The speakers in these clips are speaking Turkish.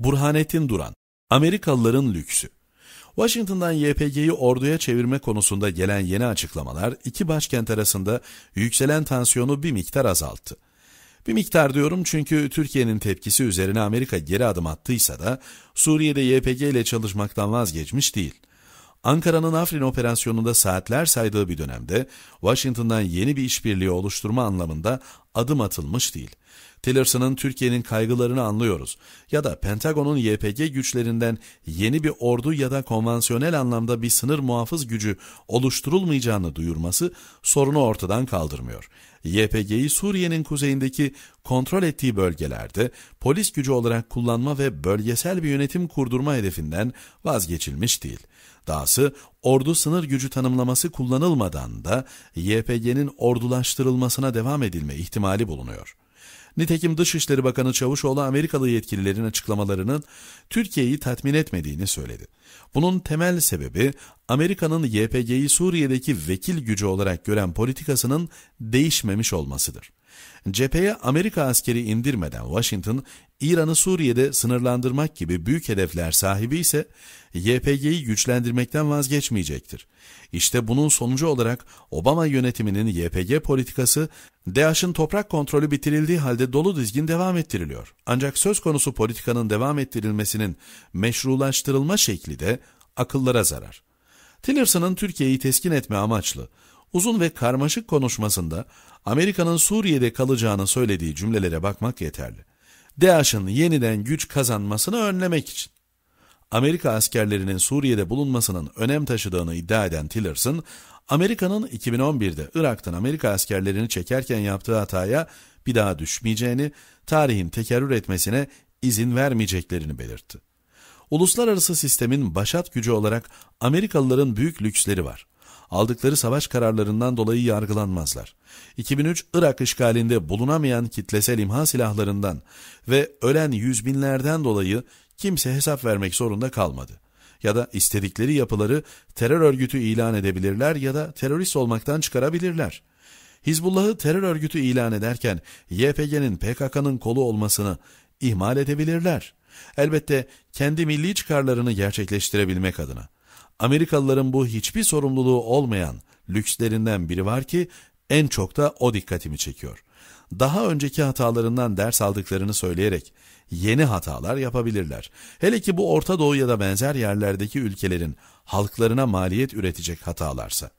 Burhanettin Duran, Amerikalıların lüksü. Washington'dan YPG'yi orduya çevirme konusunda gelen yeni açıklamalar iki başkent arasında yükselen tansiyonu bir miktar azalttı. Bir miktar diyorum çünkü Türkiye'nin tepkisi üzerine Amerika geri adım attıysa da Suriye'de YPG ile çalışmaktan vazgeçmiş değil. Ankara'nın Afrin operasyonunda saatler saydığı bir dönemde Washington'dan yeni bir işbirliği oluşturma anlamında adım atılmış değil. Tillerson'ın Türkiye'nin kaygılarını anlıyoruz ya da Pentagon'un YPG güçlerinden yeni bir ordu ya da konvansiyonel anlamda bir sınır muhafız gücü oluşturulmayacağını duyurması sorunu ortadan kaldırmıyor. YPG'yi Suriye'nin kuzeyindeki kontrol ettiği bölgelerde polis gücü olarak kullanma ve bölgesel bir yönetim kurdurma hedefinden vazgeçilmiş değil. Dahası ordu sınır gücü tanımlaması kullanılmadan da YPG'nin ordulaştırılmasına devam edilme ihtimali ihtimali bulunuyor. Nitekim Dışişleri Bakanı Çavuşoğlu Amerikalı yetkililerin açıklamalarının Türkiye'yi tatmin etmediğini söyledi. Bunun temel sebebi Amerika'nın YPG'yi Suriye'deki vekil gücü olarak gören politikasının değişmemiş olmasıdır. Cepheye Amerika askeri indirmeden Washington, İran'ı Suriye'de sınırlandırmak gibi büyük hedefler sahibi ise YPG'yi güçlendirmekten vazgeçmeyecektir. İşte bunun sonucu olarak Obama yönetiminin YPG politikası DAEŞ'in toprak kontrolü bitirildiği halde dolu dizgin devam ettiriliyor. Ancak söz konusu politikanın devam ettirilmesinin meşrulaştırılma şekli de akıllara zarar. Tillerson'ın Türkiye'yi teskin etme amaçlı Uzun ve karmaşık konuşmasında Amerika'nın Suriye'de kalacağını söylediği cümlelere bakmak yeterli. DAEŞ'ın yeniden güç kazanmasını önlemek için. Amerika askerlerinin Suriye'de bulunmasının önem taşıdığını iddia eden Tillerson, Amerika'nın 2011'de Irak'tan Amerika askerlerini çekerken yaptığı hataya bir daha düşmeyeceğini, tarihin tekerrür etmesine izin vermeyeceklerini belirtti. Uluslararası sistemin başat gücü olarak Amerikalıların büyük lüksleri var aldıkları savaş kararlarından dolayı yargılanmazlar. 2003 Irak işgalinde bulunamayan kitlesel imha silahlarından ve ölen yüz binlerden dolayı kimse hesap vermek zorunda kalmadı. Ya da istedikleri yapıları terör örgütü ilan edebilirler ya da terörist olmaktan çıkarabilirler. Hizbullah'ı terör örgütü ilan ederken YPG'nin PKK'nın kolu olmasını ihmal edebilirler. Elbette kendi milli çıkarlarını gerçekleştirebilmek adına. Amerikalıların bu hiçbir sorumluluğu olmayan lükslerinden biri var ki en çok da o dikkatimi çekiyor. Daha önceki hatalarından ders aldıklarını söyleyerek yeni hatalar yapabilirler. Hele ki bu Orta Doğu ya da benzer yerlerdeki ülkelerin halklarına maliyet üretecek hatalarsa.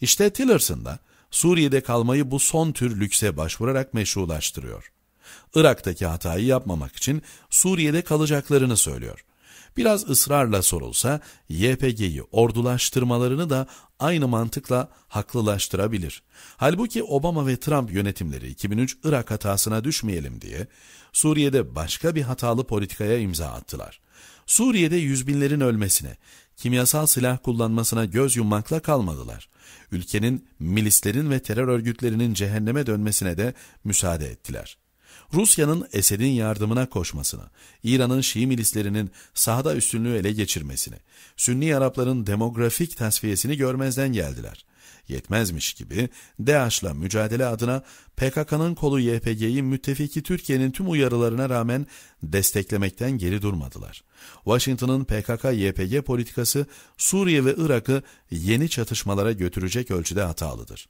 İşte Tillerson da Suriye'de kalmayı bu son tür lükse başvurarak meşrulaştırıyor. Irak'taki hatayı yapmamak için Suriye'de kalacaklarını söylüyor. Biraz ısrarla sorulsa YPG'yi ordulaştırmalarını da aynı mantıkla haklılaştırabilir. Halbuki Obama ve Trump yönetimleri 2003 Irak hatasına düşmeyelim diye Suriye'de başka bir hatalı politikaya imza attılar. Suriye'de yüz binlerin ölmesine, kimyasal silah kullanmasına göz yummakla kalmadılar. Ülkenin milislerin ve terör örgütlerinin cehenneme dönmesine de müsaade ettiler.'' Rusya'nın Esed'in yardımına koşmasına, İran'ın Şii milislerinin sahada üstünlüğü ele geçirmesine, Sünni Arapların demografik tasfiyesini görmezden geldiler. Yetmezmiş gibi DAEŞ'la mücadele adına PKK'nın kolu YPG'yi müttefiki Türkiye'nin tüm uyarılarına rağmen desteklemekten geri durmadılar. Washington'ın PKK-YPG politikası Suriye ve Irak'ı yeni çatışmalara götürecek ölçüde hatalıdır.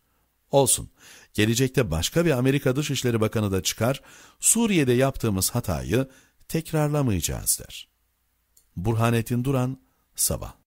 Olsun. Gelecekte başka bir Amerika Dışişleri Bakanı da çıkar, Suriye'de yaptığımız hatayı tekrarlamayacağız der. Burhanettin Duran, Sabah